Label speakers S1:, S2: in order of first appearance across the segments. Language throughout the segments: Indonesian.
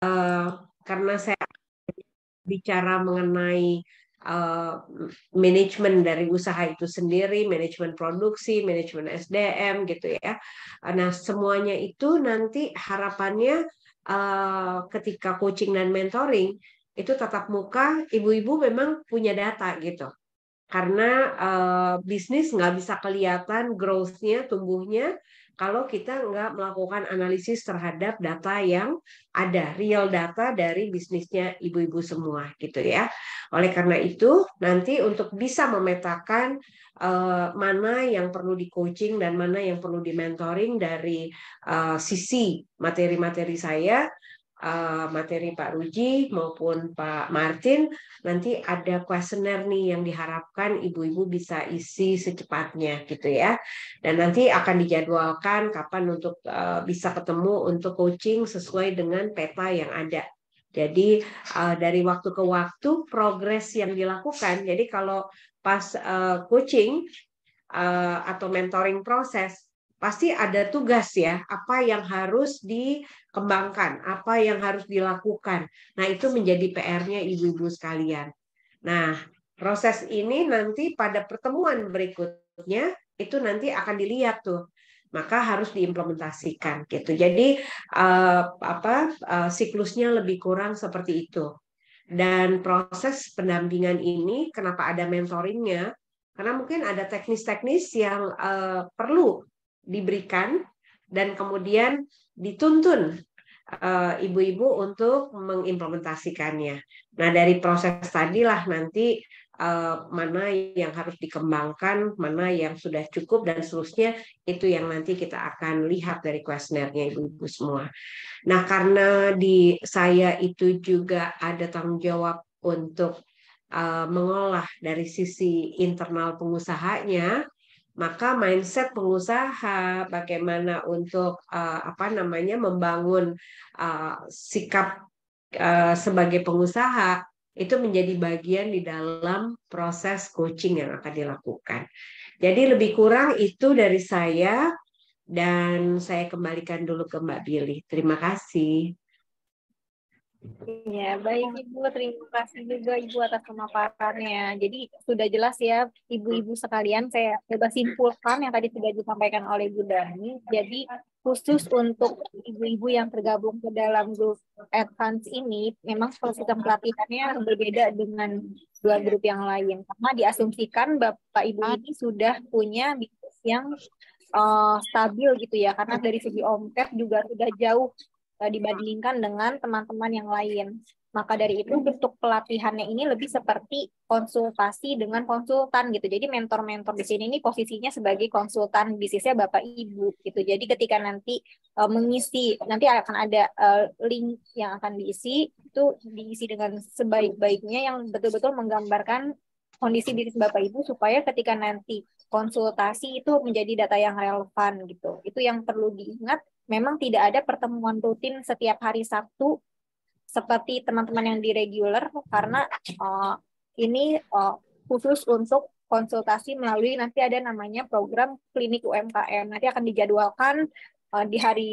S1: Eh, karena saya bicara mengenai uh, eh, manajemen dari usaha itu sendiri, manajemen produksi, manajemen SDM gitu ya. Nah, semuanya itu nanti harapannya uh, ketika coaching dan mentoring itu tatap muka, ibu-ibu memang punya data gitu. Karena uh, bisnis nggak bisa kelihatan growth-nya, tumbuhnya kalau kita nggak melakukan analisis terhadap data yang ada, real data dari bisnisnya ibu-ibu semua gitu ya. Oleh karena itu, nanti untuk bisa memetakan uh, mana yang perlu di coaching dan mana yang perlu di mentoring dari uh, sisi materi-materi saya, Eh, materi Pak Ruji maupun Pak Martin nanti ada kuesioner nih yang diharapkan ibu-ibu bisa isi secepatnya gitu ya dan nanti akan dijadwalkan kapan untuk eh, bisa ketemu untuk coaching sesuai dengan peta yang ada jadi eh, dari waktu ke waktu progres yang dilakukan. Jadi kalau pas coaching uh, atau mentoring proses pasti ada tugas ya, apa yang harus dikembangkan, apa yang harus dilakukan. Nah, itu menjadi PR-nya ibu-ibu sekalian. Nah, proses ini nanti pada pertemuan berikutnya itu nanti akan dilihat tuh maka harus diimplementasikan gitu. Jadi uh, apa uh, siklusnya lebih kurang seperti itu. Dan proses pendampingan ini kenapa ada mentoringnya? Karena mungkin ada teknis-teknis yang uh, perlu diberikan dan kemudian dituntun eh, ibu-ibu uh, untuk mengimplementasikannya. Nah, dari proses tadilah nanti uh, mana yang harus dikembangkan, mana yang sudah cukup dan seterusnya itu yang nanti kita akan lihat dari kuesionernya ibu-ibu semua. Nah, karena di saya itu juga ada tanggung jawab untuk uh, mengolah dari sisi internal pengusahanya, maka mindset pengusaha bagaimana untuk uh, apa namanya membangun uh, sikap uh, sebagai pengusaha itu menjadi bagian di dalam proses coaching yang akan dilakukan. Jadi lebih kurang itu dari saya dan saya kembalikan dulu ke Mbak Billy. Terima kasih.
S2: Ya, baik Ibu. Terima kasih juga Ibu atas pemaparannya. Jadi sudah jelas ya Ibu-Ibu sekalian, saya coba simpulkan yang tadi sudah disampaikan oleh Bu Dani. Jadi khusus untuk ibu-ibu yang tergabung ke dalam grup advance ini, memang sistem pelatihannya berbeda dengan dua grup yang lain. Karena diasumsikan Bapak Ibu ini sudah punya bisnis yang uh, stabil gitu ya karena dari segi omset juga sudah jauh Eh, dibandingkan dengan teman-teman yang lain. Maka dari itu bentuk pelatihannya ini lebih seperti konsultasi dengan konsultan gitu. Jadi mentor-mentor di sini ini posisinya sebagai konsultan bisnisnya Bapak Ibu gitu. Jadi ketika nanti uh, mengisi nanti akan ada uh, link yang akan diisi itu diisi dengan sebaik-baiknya yang betul-betul menggambarkan kondisi bisnis Bapak Ibu supaya ketika nanti konsultasi itu menjadi data yang relevan gitu. Itu yang perlu diingat memang tidak ada pertemuan rutin setiap hari Sabtu seperti teman-teman yang di regular karena uh, ini uh, khusus untuk konsultasi melalui nanti ada namanya program klinik UMKM nanti akan dijadwalkan uh, di hari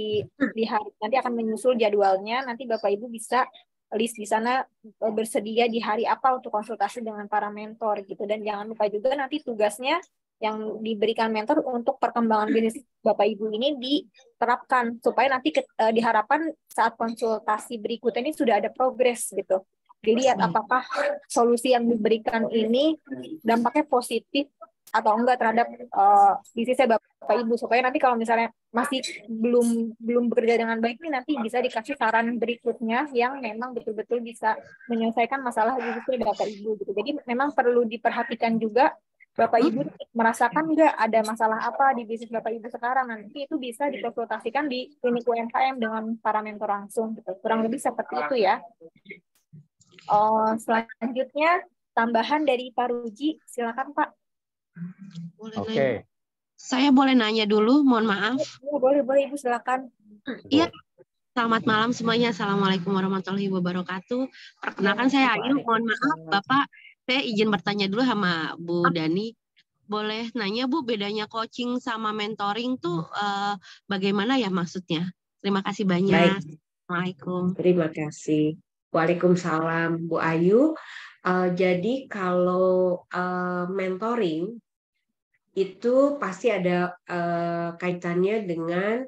S2: di hari nanti akan menyusul jadwalnya nanti Bapak Ibu bisa list di sana bersedia di hari apa untuk konsultasi dengan para mentor gitu dan jangan lupa juga nanti tugasnya yang diberikan mentor untuk perkembangan bisnis Bapak Ibu ini diterapkan supaya nanti ke, uh, diharapkan saat konsultasi berikutnya ini sudah ada progres gitu. Dilihat ya, apakah solusi yang diberikan ini dampaknya positif atau enggak terhadap uh, bisnisnya Bapak Ibu supaya nanti kalau misalnya masih belum belum bekerja dengan baik nih nanti bisa dikasih saran berikutnya yang memang betul-betul bisa menyelesaikan masalah bisnis Bapak Ibu gitu. Jadi memang perlu diperhatikan juga Bapak hmm? Ibu merasakan nggak ada masalah apa di bisnis Bapak Ibu sekarang nanti itu bisa dikonsultasikan di klinik UMKM dengan para mentor langsung gitu. kurang lebih seperti itu ya oh, selanjutnya tambahan dari Pak Ruji
S3: silakan Pak Oke okay. saya boleh nanya dulu mohon maaf iya, boleh boleh Ibu silakan iya Selamat malam semuanya. Assalamualaikum warahmatullahi wabarakatuh. Perkenalkan saya Ayu. Mohon maaf Bapak saya izin bertanya dulu sama Bu Dani. Boleh nanya Bu bedanya coaching sama mentoring tuh uh, bagaimana ya maksudnya? Terima kasih banyak. Baik. Assalamualaikum. Terima
S1: kasih. Waalaikumsalam Bu Ayu. Uh, jadi kalau uh, mentoring itu pasti ada uh, kaitannya dengan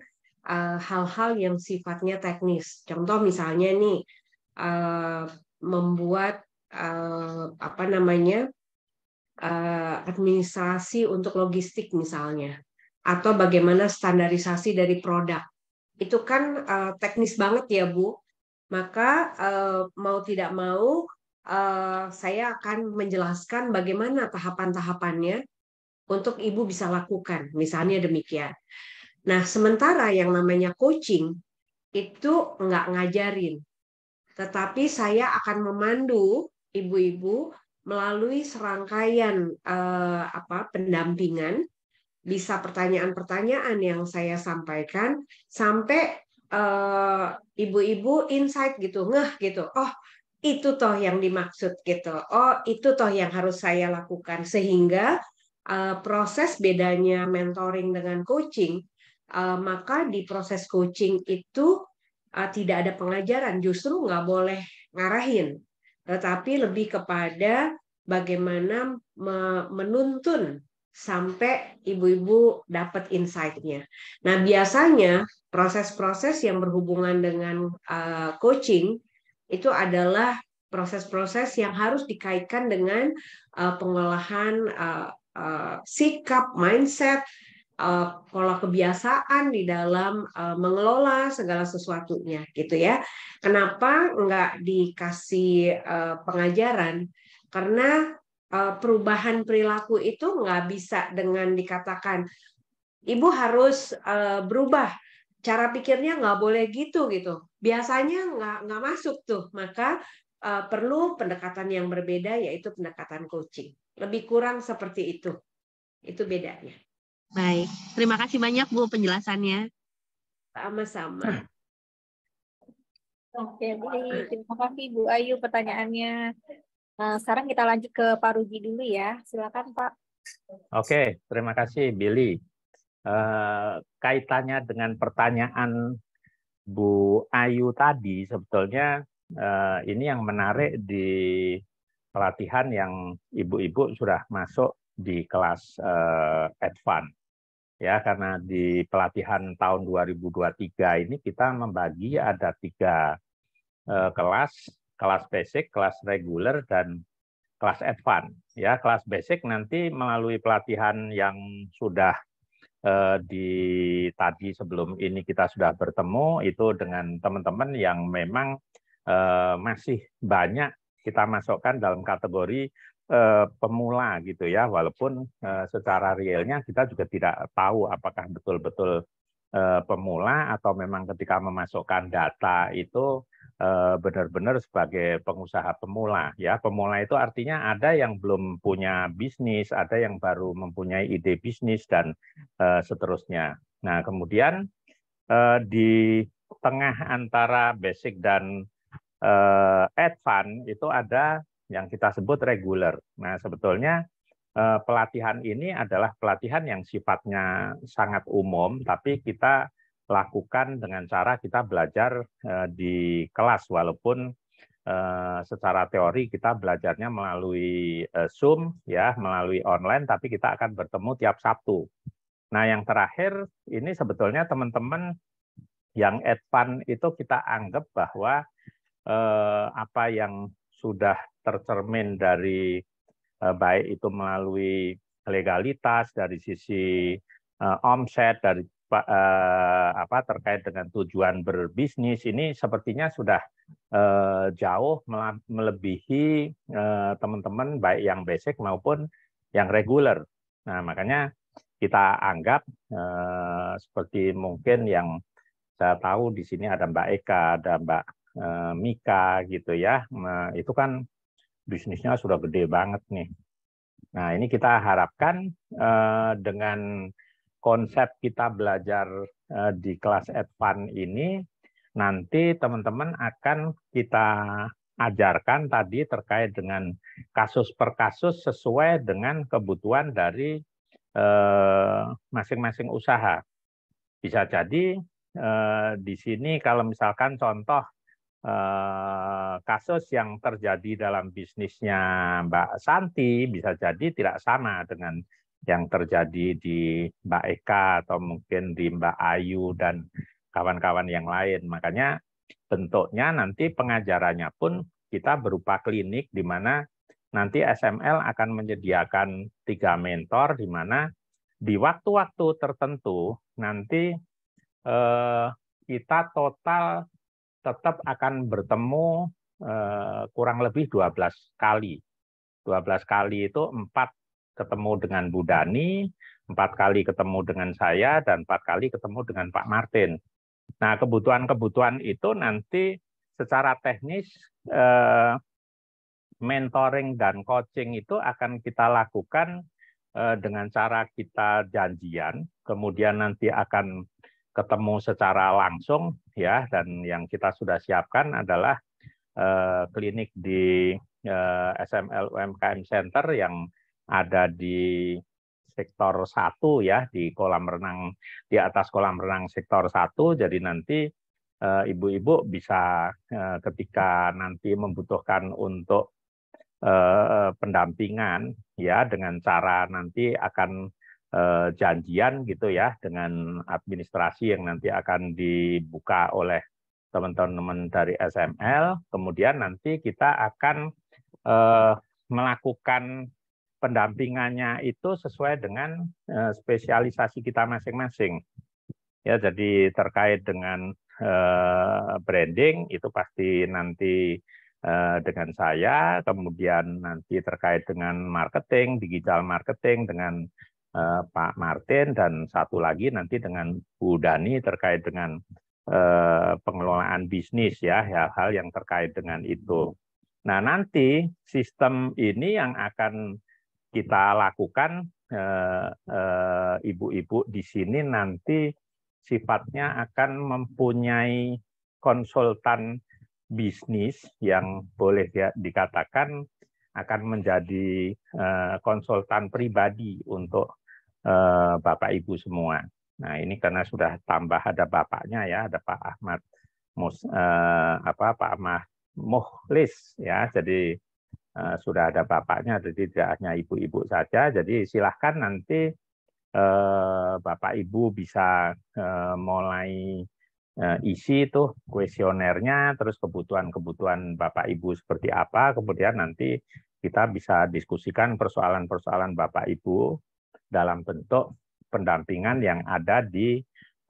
S1: hal-hal uh, yang sifatnya teknis. Contoh misalnya nih uh, membuat uh, apa namanya uh, administrasi untuk logistik misalnya, atau bagaimana standarisasi dari produk. Itu kan uh, teknis banget ya Bu. Maka uh, mau tidak mau uh, saya akan menjelaskan bagaimana tahapan-tahapannya untuk ibu bisa lakukan, misalnya demikian. Nah, sementara yang namanya coaching itu nggak ngajarin, tetapi saya akan memandu ibu-ibu melalui serangkaian uh, apa pendampingan bisa pertanyaan-pertanyaan yang saya sampaikan sampai ibu eh, ibu-ibu insight gitu ngeh gitu oh itu toh yang dimaksud gitu oh itu toh yang harus saya lakukan sehingga uh, proses bedanya mentoring dengan coaching uh, maka di proses coaching itu uh, tidak ada pengajaran, justru nggak boleh ngarahin tetapi lebih kepada bagaimana menuntun sampai ibu-ibu dapat insight-nya. Nah, biasanya proses-proses yang berhubungan dengan eh, coaching itu adalah proses-proses yang harus dikaitkan dengan eh, pengolahan eh, sikap, mindset, kalau eh, pola kebiasaan di dalam eh, mengelola segala sesuatunya gitu ya. Kenapa nggak dikasih eh, pengajaran? Karena perubahan perilaku itu nggak bisa dengan dikatakan ibu harus berubah cara pikirnya nggak boleh gitu gitu. Biasanya nggak nggak masuk tuh. Maka perlu pendekatan yang berbeda yaitu pendekatan coaching. Lebih kurang seperti itu. Itu bedanya.
S3: Baik, terima kasih banyak Bu penjelasannya.
S1: Sama-sama.
S2: Oke, Bu. Terima kasih Bu Ayu pertanyaannya. Nah, sekarang kita lanjut ke Pak Rugi dulu ya. Silakan Pak.
S4: Oke, terima kasih Billy. Uh, kaitannya dengan pertanyaan Bu Ayu tadi, sebetulnya uh, ini yang menarik di pelatihan yang ibu-ibu sudah masuk di kelas uh, advance ya karena di pelatihan tahun 2023 ini kita membagi ada tiga eh, kelas kelas basic kelas reguler dan kelas advance ya kelas basic nanti melalui pelatihan yang sudah eh, di tadi sebelum ini kita sudah bertemu itu dengan teman-teman yang memang eh, masih banyak kita masukkan dalam kategori Eh, pemula gitu ya, walaupun eh, secara realnya kita juga tidak tahu apakah betul-betul eh, pemula atau memang ketika memasukkan data itu benar-benar sebagai pengusaha pemula ya pemula itu artinya ada yang belum punya bisnis ada yang baru mempunyai ide bisnis dan seterusnya nah kemudian di tengah antara basic dan advance itu ada yang kita sebut reguler. Nah, sebetulnya eh, pelatihan ini adalah pelatihan yang sifatnya sangat umum, tapi kita lakukan dengan cara kita belajar eh, di kelas, walaupun eh, secara teori kita belajarnya melalui Zoom, ya, melalui online, tapi kita akan bertemu tiap Sabtu. Nah, yang terakhir ini sebetulnya teman-teman yang advance itu kita anggap bahwa eh, apa yang sudah tercermin dari eh, baik itu melalui legalitas dari sisi eh, omset dari eh, apa terkait dengan tujuan berbisnis ini sepertinya sudah jauh melebihi teman-teman baik yang basic maupun yang reguler. Nah, makanya kita anggap seperti mungkin yang saya tahu di sini ada Mbak Eka, ada Mbak Eh, Mika gitu ya. Nah, itu kan bisnisnya sudah gede banget nih. Nah, ini kita harapkan eh, dengan konsep kita belajar eh, di kelas advan ini nanti teman-teman akan kita ajarkan tadi terkait dengan kasus per kasus sesuai dengan kebutuhan dari masing-masing usaha. Bisa jadi di sini kalau misalkan contoh Eh, kasus yang terjadi dalam bisnisnya Mbak Santi bisa jadi tidak sama dengan yang terjadi di Mbak Eka atau mungkin di Mbak Ayu dan kawan-kawan yang lain. Makanya bentuknya nanti pengajarannya pun kita berupa klinik di mana nanti SML akan menyediakan tiga mentor di mana di waktu-waktu tertentu nanti eh, kita total tetap akan bertemu eh, kurang lebih 12 kali. 12 kali itu empat ketemu dengan Bu empat kali ketemu dengan saya, dan empat kali ketemu dengan Pak Martin. Nah, kebutuhan-kebutuhan itu nanti secara teknis eh, mentoring dan coaching itu akan kita lakukan eh, dengan cara kita janjian, kemudian nanti akan ketemu secara langsung ya dan yang kita sudah siapkan adalah eh, klinik di eh, SML UMKM Center yang ada di sektor 1 ya di kolam renang di atas kolam renang sektor 1 jadi nanti ibu eh, ibu-ibu bisa eh, ketika nanti membutuhkan untuk eh, pendampingan ya dengan cara nanti akan Eh, janjian gitu ya dengan administrasi yang nanti akan dibuka oleh teman-teman dari SML. Kemudian nanti kita akan eh, melakukan pendampingannya itu sesuai dengan eh, spesialisasi kita masing-masing. Ya, jadi terkait dengan branding itu pasti nanti dengan saya, kemudian nanti terkait dengan marketing, digital marketing dengan Eh, Pak Martin dan satu lagi nanti dengan Bu Dani terkait dengan eh, pengelolaan bisnis ya hal-hal yang terkait dengan itu. Nah nanti sistem ini yang akan kita lakukan eh, ibu-ibu di sini nanti sifatnya akan mempunyai konsultan bisnis yang boleh ya dikatakan akan menjadi eh, konsultan pribadi untuk eh, Bapak Ibu semua. Nah, ini karena sudah tambah ada bapaknya ya, ada Pak Ahmad Mus, eh, apa Pak Ahmad Muhlis ya. Jadi eh, sudah ada bapaknya, jadi tidak hanya ibu-ibu saja. Jadi silahkan nanti eh, Bapak Ibu bisa eh, mulai eh, isi tuh kuesionernya, terus kebutuhan-kebutuhan Bapak Ibu seperti apa, kemudian nanti kita bisa diskusikan persoalan-persoalan Bapak Ibu dalam bentuk pendampingan yang ada di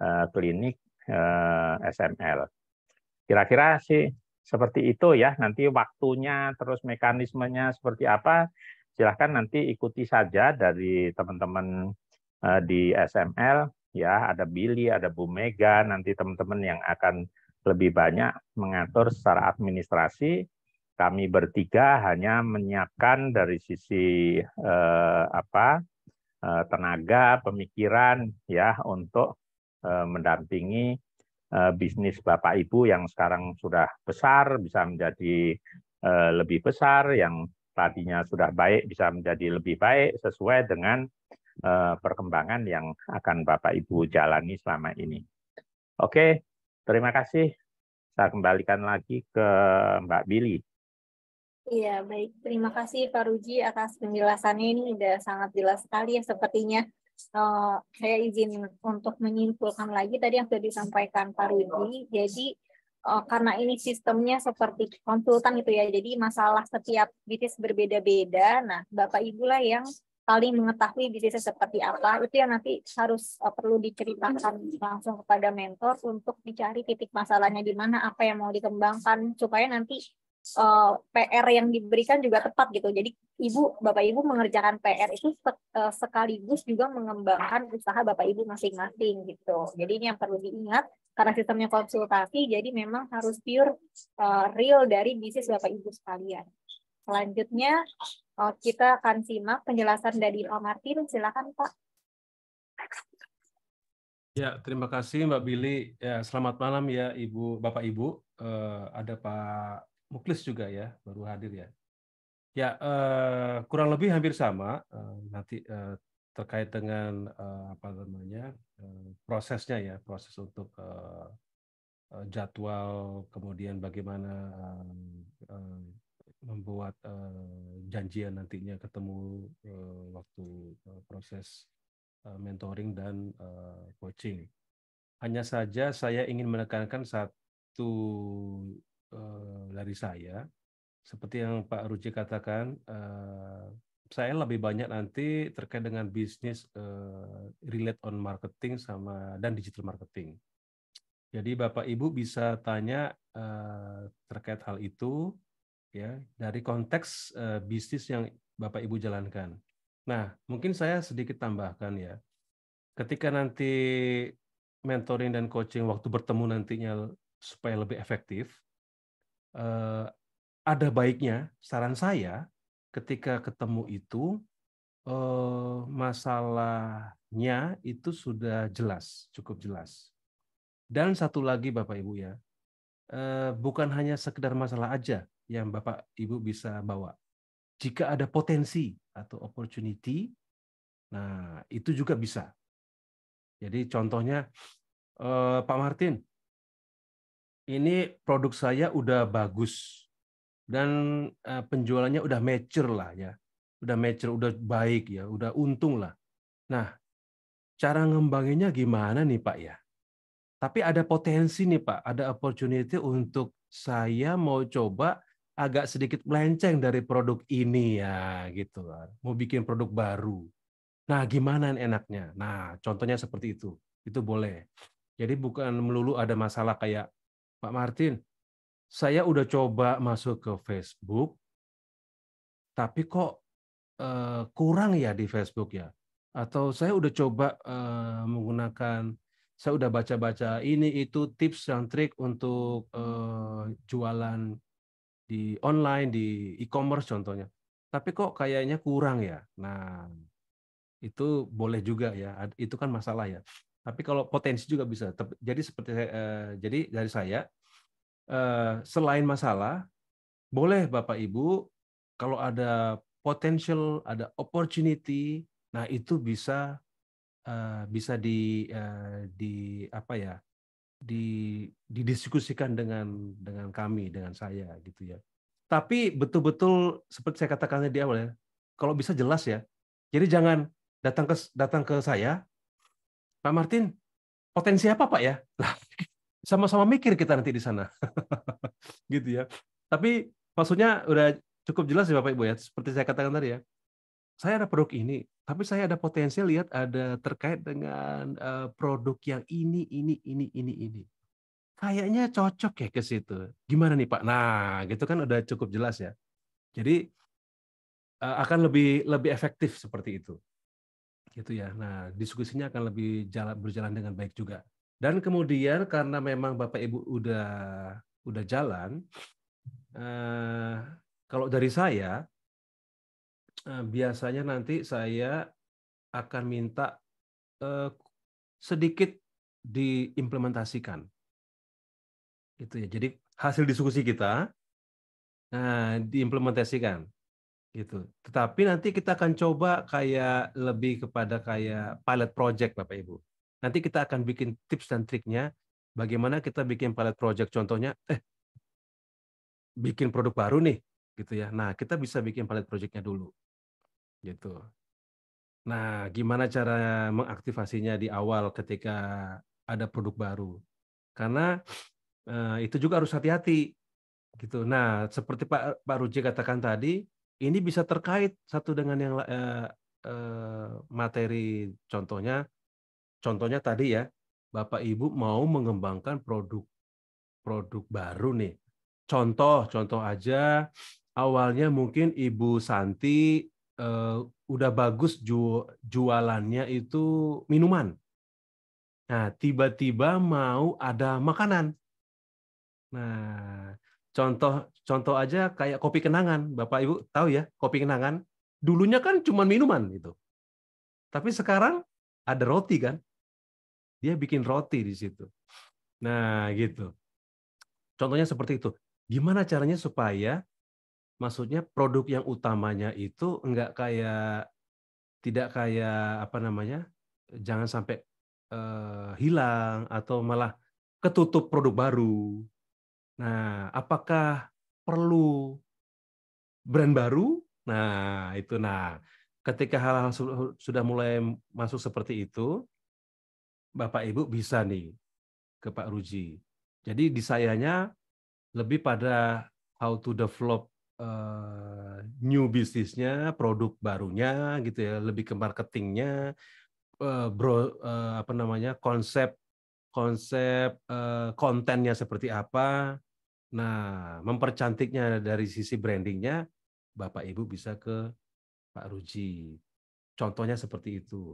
S4: eh, klinik eh, SML. Kira-kira sih seperti itu ya. Nanti waktunya terus mekanismenya seperti apa silahkan nanti ikuti saja dari teman-teman eh, di SML ya ada Billy, ada Bu Mega, nanti teman-teman yang akan lebih banyak mengatur secara administrasi kami bertiga hanya menyiapkan dari sisi eh, apa eh, tenaga pemikiran ya untuk eh, mendampingi eh, bisnis bapak ibu yang sekarang sudah besar bisa menjadi eh, lebih besar yang tadinya sudah baik bisa menjadi lebih baik sesuai dengan eh, perkembangan yang akan bapak ibu jalani selama ini oke terima kasih saya kembalikan lagi ke Mbak Billy.
S2: Iya, baik. Terima kasih Pak Ruji atas penjelasannya. Ini sudah sangat jelas sekali ya sepertinya. Uh, saya izin untuk menyimpulkan lagi tadi yang sudah disampaikan Pak Ruji. Jadi uh, karena ini sistemnya seperti konsultan gitu ya, jadi masalah setiap bisnis berbeda-beda. Nah, Bapak Ibu lah yang paling mengetahui bisnisnya seperti apa itu yang nanti harus uh, perlu diceritakan langsung kepada mentor untuk dicari titik masalahnya di mana apa yang mau dikembangkan supaya nanti uh, eh, PR yang diberikan juga tepat gitu. Jadi ibu, bapak ibu mengerjakan PR itu eh, sekaligus juga mengembangkan usaha bapak ibu masing-masing gitu. Jadi ini yang perlu diingat karena sistemnya konsultasi, jadi memang harus pure uh, real dari bisnis bapak ibu sekalian. Selanjutnya uh, kita akan simak penjelasan dari Pak Martin. Silakan Pak.
S5: Ya, terima kasih Mbak Billy. Ya, selamat malam ya Ibu, Bapak Ibu. Uh, ada Pak Muklis juga ya baru hadir ya. Ya eh, kurang lebih hampir sama eh, nanti eh, terkait dengan eh, apa namanya eh, prosesnya ya proses untuk eh, eh jadwal kemudian bagaimana eh, eh, membuat eh, janjian nantinya ketemu eh, waktu eh, proses eh, mentoring dan eh, coaching. Hanya saja saya ingin menekankan satu Eh, dari saya seperti yang Pak Ruji katakan eh, saya lebih banyak nanti terkait dengan bisnis uh, relate on marketing sama dan digital marketing. Jadi Bapak Ibu bisa tanya uh, terkait hal itu ya dari konteks uh, bisnis yang Bapak Ibu jalankan. Nah, mungkin saya sedikit tambahkan ya. Ketika nanti mentoring dan coaching waktu bertemu nantinya supaya lebih efektif, eh, ada baiknya saran saya ketika ketemu itu eh, masalahnya itu sudah jelas, cukup jelas. Dan satu lagi Bapak Ibu ya, eh, bukan hanya sekedar masalah aja yang Bapak Ibu bisa bawa. Jika ada potensi atau opportunity, nah itu juga bisa. Jadi contohnya eh, Pak Martin, ini produk saya udah bagus dan eh, penjualannya udah mature lah ya, udah mature, udah baik ya, udah untung lah. Nah, cara ngembanginnya gimana nih Pak ya? Tapi ada potensi nih Pak, ada opportunity untuk saya mau coba agak sedikit melenceng dari produk ini ya gitu lah. Kan. Mau bikin produk baru. Nah, gimana enaknya? Nah, contohnya seperti itu. Itu boleh. Jadi bukan melulu ada masalah kayak Pak Martin, saya udah coba masuk ke Facebook, tapi kok eh, kurang ya di Facebook ya? Atau saya udah coba eh, menggunakan, saya udah baca-baca ini itu tips dan trik untuk eh, jualan di online, di e-commerce contohnya. Tapi kok kayaknya kurang ya? Nah, itu boleh juga ya. Itu kan masalah ya tapi kalau potensi juga bisa. Jadi seperti eh, jadi dari saya Eh, selain masalah, boleh Bapak Ibu kalau ada potential, ada opportunity, nah itu bisa eh, bisa di eh, di apa ya? di didiskusikan dengan dengan kami, dengan saya gitu ya. Tapi betul-betul seperti saya katakan di awal ya, kalau bisa jelas ya. Jadi jangan datang ke datang ke saya, Pak Martin, potensi apa Pak ya? sama-sama mikir kita nanti di sana. gitu ya. Tapi maksudnya udah cukup jelas ya Bapak Ibu ya, seperti saya katakan tadi ya. Saya ada produk ini, tapi saya ada potensi lihat ada terkait dengan eh, produk yang ini ini ini ini ini. Kayaknya cocok ya ke situ. Gimana nih Pak? Nah, gitu kan udah cukup jelas ya. Jadi eh, akan lebih lebih efektif seperti itu. Gitu ya. Nah, diskusinya akan lebih jalan, berjalan dengan baik juga dan kemudian karena memang Bapak Ibu udah udah jalan, eh, kalau dari saya eh, biasanya nanti saya akan minta eh, sedikit diimplementasikan. Itu ya. Jadi hasil diskusi kita nah diimplementasikan gitu. Tetapi nanti kita akan coba kayak lebih kepada kayak pilot project Bapak Ibu. Nanti kita akan bikin tips dan triknya bagaimana kita bikin pilot project contohnya eh bikin produk baru nih gitu ya. Nah, kita bisa bikin pilot projectnya dulu. Gitu. Nah, gimana cara mengaktifasinya di awal ketika ada produk baru? Karena eh, itu juga harus hati-hati gitu. Nah, seperti Pak Pak Ruji katakan tadi, ini bisa terkait satu dengan yang eh, eh, materi contohnya Contohnya tadi ya, Bapak Ibu mau mengembangkan produk produk baru nih. Contoh, contoh aja awalnya mungkin Ibu Santi eh, udah bagus ju jualannya itu minuman. Nah, tiba-tiba mau ada makanan. Nah, contoh contoh aja kayak kopi kenangan. Bapak Ibu tahu ya, kopi kenangan dulunya kan cuma minuman itu. Tapi sekarang ada roti kan? Dia bikin roti di situ. Nah, gitu. Contohnya seperti itu. Gimana caranya supaya maksudnya produk yang utamanya itu enggak kayak tidak kayak apa namanya? jangan sampai uh, hilang atau malah ketutup produk baru. Nah, apakah perlu brand baru? Nah, itu nah ketika hal-hal sudah mulai masuk seperti itu, Bapak Ibu bisa nih ke Pak Ruji. Jadi di sayanya lebih pada how to develop uh, new bisnisnya, produk barunya gitu ya, lebih ke marketingnya, uh, bro uh, apa namanya konsep konsep uh, kontennya seperti apa. Nah, mempercantiknya dari sisi brandingnya, Bapak Ibu bisa ke Pak Ruji. Contohnya seperti itu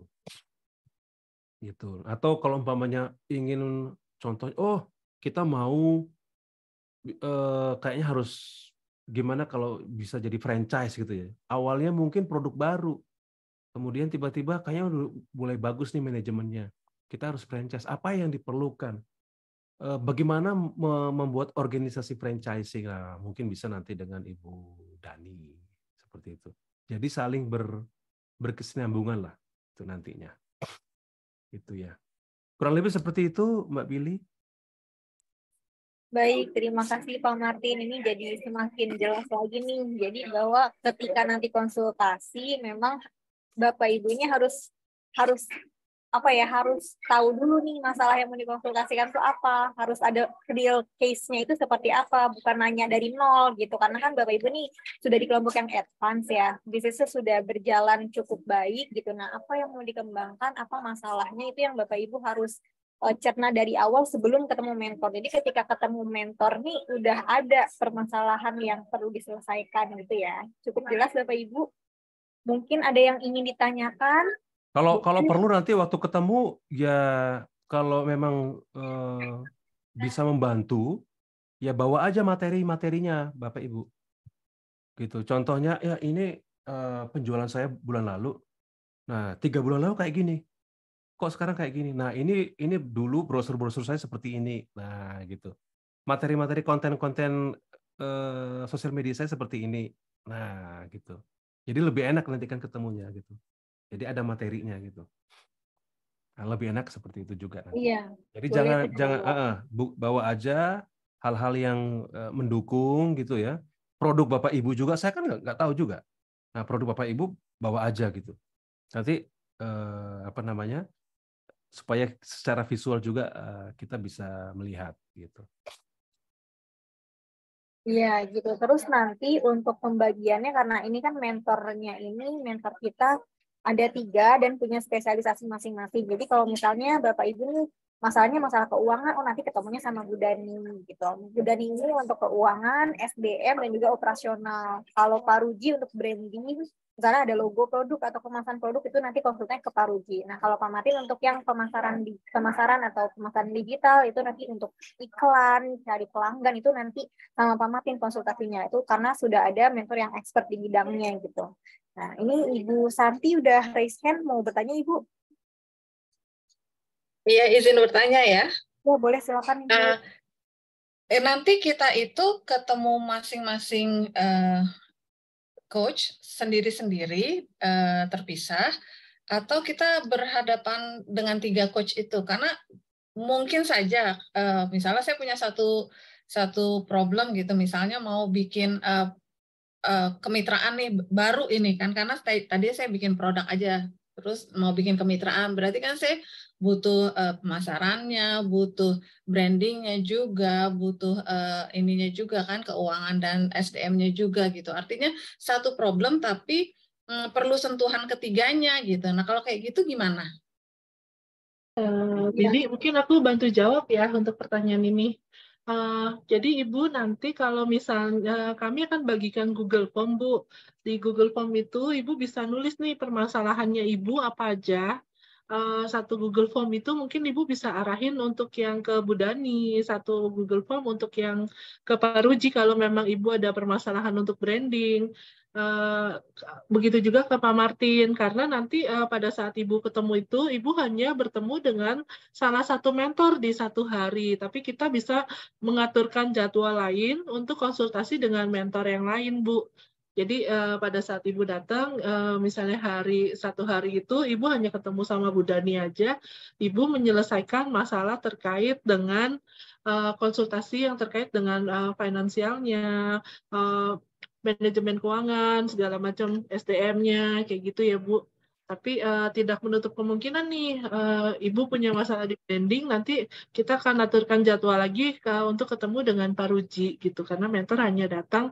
S5: gitu. Atau kalau umpamanya ingin contoh, oh kita mau eh, kayaknya harus gimana kalau bisa jadi franchise gitu ya. Awalnya mungkin produk baru, kemudian tiba-tiba kayaknya mulai bagus nih manajemennya. Kita harus franchise. Apa yang diperlukan? Eh, bagaimana membuat organisasi franchising nah, mungkin bisa nanti dengan Ibu Dani seperti itu jadi saling ber berkesinambungan lah itu nantinya itu ya. Kurang lebih seperti itu, Mbak Billy.
S2: Baik, terima kasih Pak Martin. Ini jadi semakin jelas lagi nih. Jadi bahwa ketika nanti konsultasi, memang Bapak Ibunya harus harus apa ya harus tahu dulu nih masalah yang mau dikonsultasikan itu apa harus ada real case-nya itu seperti apa bukan nanya dari nol gitu karena kan bapak ibu nih sudah di kelompok yang advance ya bisnisnya sudah berjalan cukup baik gitu nah apa yang mau dikembangkan apa masalahnya itu yang bapak ibu harus eh, cerna dari awal sebelum ketemu mentor. Jadi ketika ketemu mentor nih udah ada permasalahan yang perlu diselesaikan gitu ya. Cukup jelas Bapak Ibu. Mungkin ada yang ingin ditanyakan
S5: kalau kalau iya. perlu nanti waktu ketemu ya kalau memang eh, bisa membantu ya bawa aja materi-materinya Bapak Ibu. Gitu. Contohnya ya ini eh, penjualan saya bulan lalu. Nah tiga bulan lalu kayak gini. Kok sekarang kayak gini? Nah ini ini dulu brosur-brosur saya seperti ini. Nah gitu. Materi-materi konten-konten eh, sosial media saya seperti ini. Nah gitu. Jadi lebih enak nanti kan ketemunya gitu. Jadi ada materinya gitu. Nah, lebih enak seperti itu juga. Nanti.
S2: Iya. Jadi boleh jangan
S5: jangan uh, uh, bawa aja hal-hal yang uh, mendukung gitu ya. Produk bapak ibu juga saya kan nggak tahu juga. Nah produk bapak ibu bawa aja gitu. Nanti uh, apa namanya supaya secara visual juga uh, kita bisa melihat gitu.
S2: Iya gitu. Terus nanti untuk pembagiannya karena ini kan mentornya ini mentor kita ada tiga dan punya spesialisasi masing-masing. Jadi kalau misalnya Bapak Ibu nih masalahnya masalah keuangan, oh nanti ketemunya sama Bu Dani gitu. Bu Dani ini untuk keuangan, SDM dan juga operasional. Kalau Pak Ruji untuk branding, misalnya ada logo produk atau kemasan produk itu nanti konsultnya ke Pak Ruji. Nah kalau Pak Martin untuk yang pemasaran di pemasaran atau pemasaran digital itu nanti untuk iklan, cari pelanggan itu nanti sama Pak Martin konsultasinya itu karena sudah ada mentor yang expert di bidangnya gitu. Nah, ini Ibu Santi udah raise hand mau bertanya, Ibu. Iya, izin bertanya ya.
S6: Ya, boleh silakan. Ibu. Uh, eh, nanti kita itu ketemu masing-masing uh, coach sendiri-sendiri uh, terpisah atau kita berhadapan dengan tiga coach itu karena mungkin saja uh, misalnya saya punya satu satu problem gitu misalnya mau bikin uh, uh, kemitraan nih baru ini kan karena tadi saya bikin produk aja terus mau bikin kemitraan berarti kan saya butuh uh, pemasarannya, butuh brandingnya juga, butuh uh, ininya juga kan keuangan dan SDM-nya juga gitu. Artinya satu problem tapi um, perlu sentuhan ketiganya gitu. Nah kalau kayak gitu gimana? Uh, ya. Jadi mungkin aku bantu jawab ya untuk pertanyaan ini. Uh, jadi Ibu nanti kalau misalnya kami akan bagikan Google Form Bu. Di Google Form itu Ibu bisa nulis nih permasalahannya Ibu apa aja. Uh, satu Google Form itu mungkin Ibu bisa arahin untuk yang ke Budani, satu Google Form untuk yang ke Paruji kalau memang Ibu ada permasalahan untuk branding. Eh, begitu juga ke Pak Martin karena nanti uh, pada saat ibu ketemu itu ibu hanya bertemu dengan salah satu mentor di satu hari tapi kita bisa mengaturkan jadwal lain untuk konsultasi dengan mentor yang lain bu jadi uh, pada saat ibu datang misalnya hari satu hari itu ibu hanya ketemu sama Bu Dani aja ibu menyelesaikan masalah terkait dengan konsultasi yang terkait dengan finansialnya manajemen keuangan segala macam SDM-nya kayak gitu ya Bu tapi uh, tidak menutup kemungkinan nih uh, ibu punya masalah di branding nanti kita akan aturkan jadwal lagi ke, untuk ketemu dengan Pak Ruji gitu karena mentor hanya datang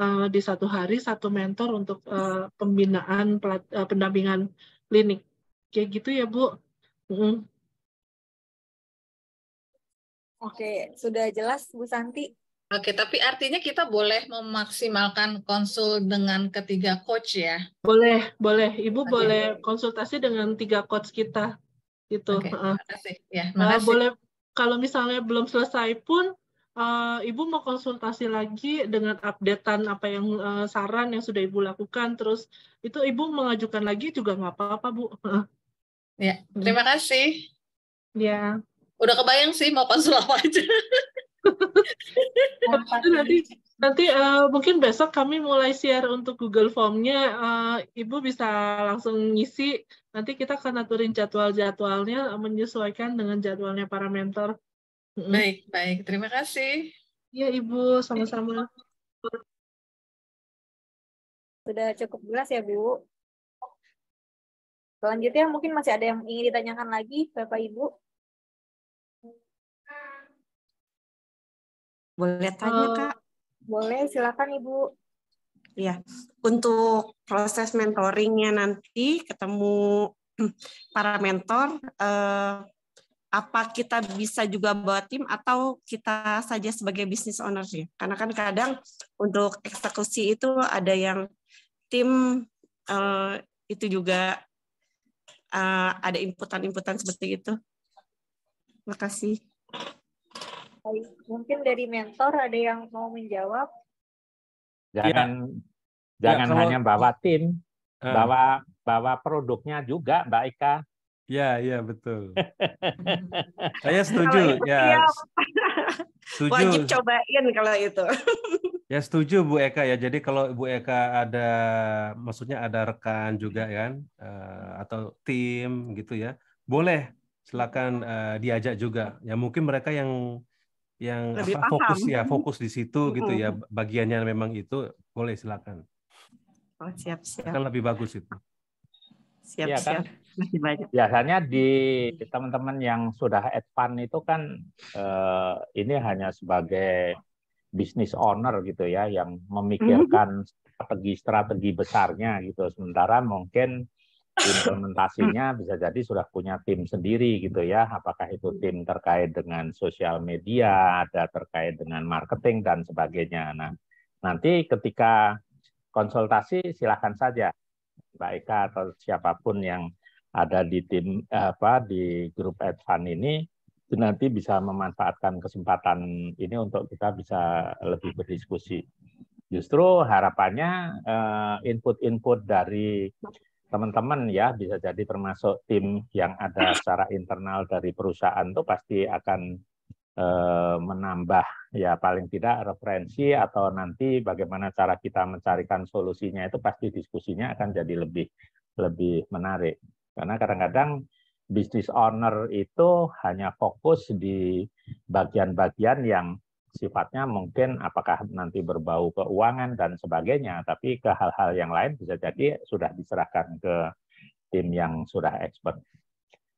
S6: uh, di satu hari satu mentor untuk uh, pembinaan pelat, uh, pendampingan klinik kayak gitu ya Bu. Mm. Oke sudah jelas Bu Santi. Oke, tapi artinya kita boleh memaksimalkan konsul dengan ketiga coach ya? Boleh, boleh. Ibu okay. boleh konsultasi dengan tiga coach kita, gitu. Oke, okay. kasih. Ya, eh, makasih. Uh, boleh kalau misalnya belum selesai pun, uh, ibu mau konsultasi lagi dengan updatean apa yang uh, saran yang sudah ibu lakukan, terus itu ibu mengajukan lagi juga nggak apa-apa, bu. Ya, terima hmm. kasih. Ya. Udah kebayang sih mau konsul apa aja. Nah, nanti nanti uh, mungkin besok kami mulai share untuk Google Formnya uh, Ibu bisa langsung ngisi nanti kita akan aturin jadwal-jadwalnya menyesuaikan dengan jadwalnya para mentor baik baik terima kasih ya Ibu sama-sama
S2: sudah cukup jelas ya Bu selanjutnya mungkin masih ada yang ingin ditanyakan lagi Bapak Ibu Boleh tanya, oh, Kak? Boleh, silakan Ibu.
S1: Ya, untuk proses mentoringnya nanti ketemu para mentor, eh, apa kita bisa juga bawa tim atau kita saja sebagai business owner ya? Karena kan kadang untuk eksekusi itu ada yang tim eh, itu juga eh, ada inputan-inputan seperti itu. Terima kasih
S2: mungkin dari mentor ada yang mau menjawab.
S5: Jangan ya. jangan ya, kalau, hanya bawa
S4: tim, uh, bawa bawa produknya juga, Mbak Ika.
S5: Ya, ya betul.
S4: Saya setuju. Ya. Setuju. Wajib cobain kalau itu.
S5: ya setuju Bu Eka ya. Jadi kalau Bu Eka ada, maksudnya ada rekan juga ya kan, uh, atau tim gitu ya, boleh silakan uh, diajak juga. Ya mungkin mereka yang yang Lebih apa, fokus ya fokus di situ gitu ya bagiannya memang itu boleh silakan. Oh siap siap. Akan lebih bagus itu. Siap ya, Kan?
S4: Biasanya di teman-teman yang sudah advance itu kan eh, ini hanya sebagai bisnis owner gitu ya yang mm-hmm. memikirkan strategi-strategi besarnya gitu. Sementara mungkin implementasinya bisa jadi sudah punya tim sendiri gitu ya. Apakah itu tim terkait dengan sosial media, ada terkait dengan marketing dan sebagainya. Nah, nanti ketika konsultasi silahkan saja Mbak Eka atau siapapun yang ada di tim apa di grup Advan ini nanti bisa memanfaatkan kesempatan ini untuk kita bisa lebih berdiskusi. Justru harapannya eh, input-input dari teman-teman ya bisa jadi termasuk tim yang ada secara internal dari perusahaan itu pasti akan eh, menambah ya paling tidak referensi atau nanti bagaimana cara kita mencarikan solusinya itu pasti diskusinya akan jadi lebih lebih menarik karena kadang-kadang bisnis owner itu hanya fokus di bagian-bagian yang sifatnya mungkin apakah nanti berbau keuangan dan sebagainya, tapi ke hal-hal yang lain bisa jadi sudah diserahkan ke tim yang sudah expert.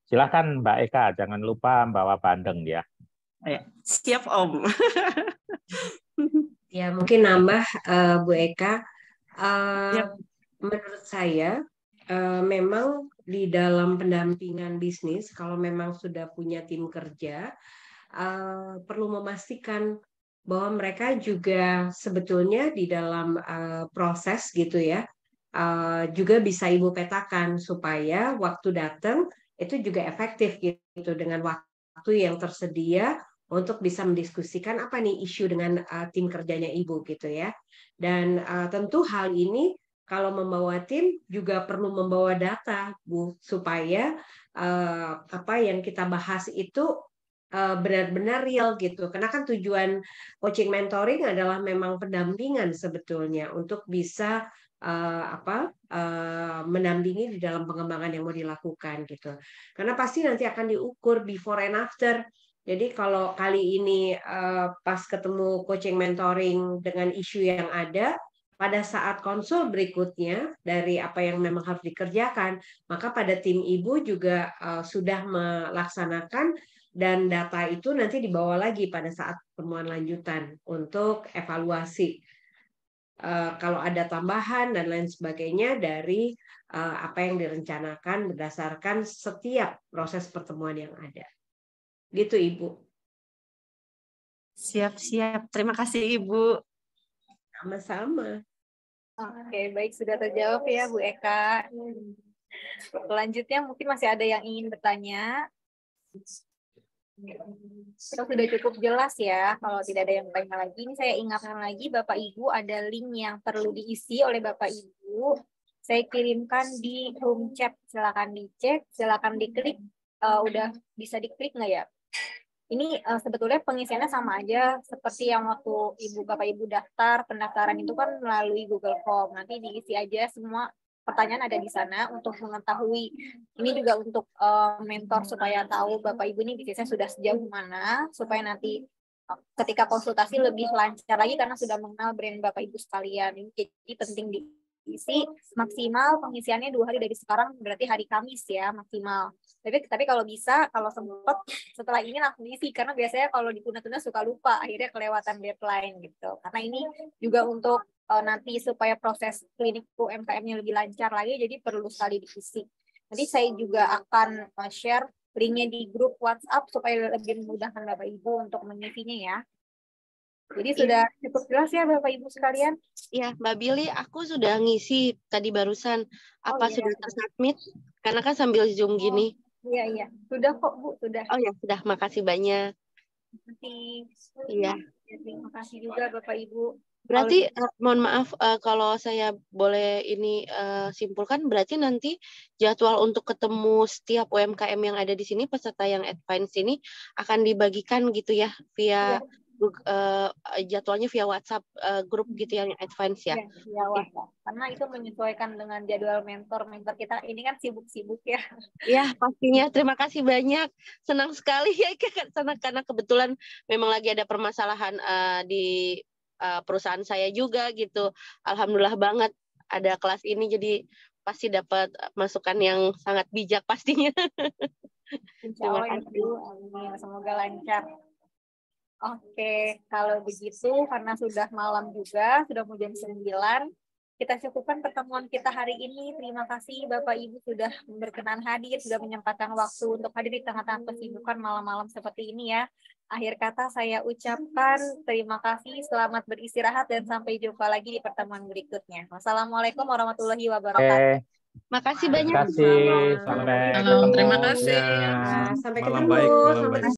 S4: Silahkan Mbak Eka, jangan lupa bawa bandeng ya. Iya, siap Om.
S1: ya mungkin nambah uh, Bu Eka, uh, menurut saya uh, memang di dalam pendampingan bisnis, kalau memang sudah punya tim kerja, Eh, perlu memastikan bahwa mereka juga sebetulnya di dalam eh, proses gitu ya eh, juga bisa ibu petakan supaya waktu datang itu juga efektif gitu dengan waktu yang tersedia untuk bisa mendiskusikan apa nih isu dengan uh, tim kerjanya ibu gitu ya dan uh, tentu hal ini kalau membawa tim juga perlu membawa data bu supaya uh, apa yang kita bahas itu Eh, benar-benar real gitu. Karena kan tujuan coaching mentoring adalah memang pendampingan sebetulnya untuk bisa uh, apa uh, mendampingi di dalam pengembangan yang mau dilakukan gitu. Karena pasti nanti akan diukur before and after. Jadi kalau kali ini uh, pas ketemu coaching mentoring dengan isu yang ada, pada saat konsul berikutnya dari apa yang memang harus dikerjakan, maka pada tim ibu juga uh, sudah melaksanakan dan data itu nanti dibawa lagi pada saat pertemuan lanjutan untuk evaluasi eh, kalau ada tambahan dan lain sebagainya dari eh, apa yang direncanakan berdasarkan setiap proses pertemuan yang ada. Gitu Ibu. Siap-siap. Terima kasih Ibu. Sama-sama.
S2: Oke, baik sudah terjawab ya Bu Eka. Selanjutnya mungkin masih ada yang ingin bertanya. Kita sudah cukup jelas ya. Kalau tidak ada yang lain lagi, ini saya ingatkan lagi Bapak Ibu ada link yang perlu diisi oleh Bapak Ibu. Saya kirimkan di room chat. Silakan dicek, silakan diklik. Uh, udah bisa diklik nggak ya? Ini uh, sebetulnya pengisiannya sama aja seperti yang waktu Ibu Bapak Ibu daftar pendaftaran itu kan melalui Google Form. Nanti diisi aja semua pertanyaan ada di sana untuk mengetahui ini juga untuk uh, mentor supaya tahu Bapak Ibu ini bisnisnya sudah sejauh mana supaya nanti eh, ketika konsultasi lebih lancar lagi karena sudah mengenal brand Bapak Ibu sekalian. ini Jadi penting di isi maksimal pengisiannya dua hari dari sekarang berarti hari Kamis ya maksimal tapi tapi kalau bisa kalau sempat setelah ini langsung isi karena biasanya kalau ditunda-tunda suka lupa akhirnya kelewatan deadline gitu karena ini juga untuk uh, nanti supaya proses klinik UMKM-nya lebih lancar lagi jadi perlu sekali diisi nanti saya juga akan eh, share linknya di grup WhatsApp supaya lebih memudahkan Bapak Ibu untuk mengisinya ya
S3: jadi iya. sudah cukup jelas ya Bapak Ibu sekalian? Iya Mbak Billy, aku sudah ngisi tadi barusan oh, apa oh, iya. sudah tersubmit? Karena kan sambil Zoom oh, gini. Oh, iya, iya. Sudah kok, Bu, sudah. Oh ya, sudah. Makasih banyak.
S2: Iya. iya. Terima kasih juga Bapak Ibu.
S3: Berarti uh, mohon maaf uh, kalau saya boleh ini uh, simpulkan berarti nanti jadwal untuk ketemu setiap UMKM yang ada di sini peserta yang advance ini akan dibagikan gitu ya via iya uh, jadwalnya via WhatsApp uh, eh, grup gitu yang advance ya. Iya, via WhatsApp.
S2: Karena itu menyesuaikan dengan jadwal mentor. Mentor kita ini kan sibuk-sibuk
S3: ya. Iya, pastinya. Terima kasih banyak. Senang sekali ya karena kebetulan memang lagi ada permasalahan uh, di uh, perusahaan saya juga gitu. Alhamdulillah banget ada kelas ini jadi pasti dapat masukan yang sangat bijak pastinya.
S2: Insya Allah Terima ya, kasih. Ya, Semoga lancar. Oke, kalau begitu karena sudah malam juga, sudah mau jam 9, kita cukupkan pertemuan kita hari ini. Terima kasih Bapak Ibu sudah berkenan hadir, sudah menyempatkan waktu untuk hadir di tengah-tengah kesibukan malam-malam seperti ini ya. Akhir kata saya ucapkan terima kasih, selamat beristirahat dan sampai jumpa lagi di pertemuan berikutnya. Wassalamualaikum warahmatullahi wabarakatuh. Okay. Makasih banyak. Terima kasih. Iya. Sampai terima kasih. Sampai ketemu.